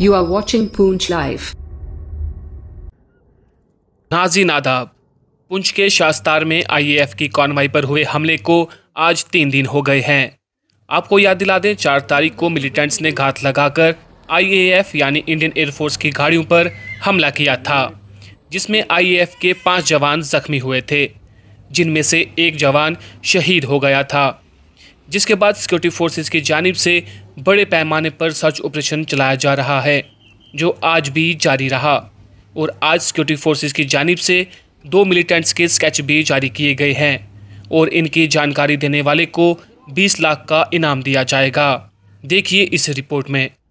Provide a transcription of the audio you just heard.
You are watching Poonch Live. नाजी नादाब पुंछ के शास्तार में आईएएफ की कॉनवाई पर हुए हमले को आज तीन दिन हो गए हैं आपको याद दिला दें चार तारीख को मिलिटेंट्स ने घात लगाकर आईएएफ यानी इंडियन एयरफोर्स की गाड़ियों पर हमला किया था जिसमें आईएएफ के पांच जवान जख्मी हुए थे जिनमें से एक जवान शहीद हो गया था जिसके बाद सिक्योरिटी फोर्सेस की जानब से बड़े पैमाने पर सर्च ऑपरेशन चलाया जा रहा है जो आज भी जारी रहा और आज सिक्योरिटी फोर्सेज की जानब से दो मिलिटेंट्स के स्केच भी जारी किए गए हैं और इनकी जानकारी देने वाले को 20 लाख का इनाम दिया जाएगा देखिए इस रिपोर्ट में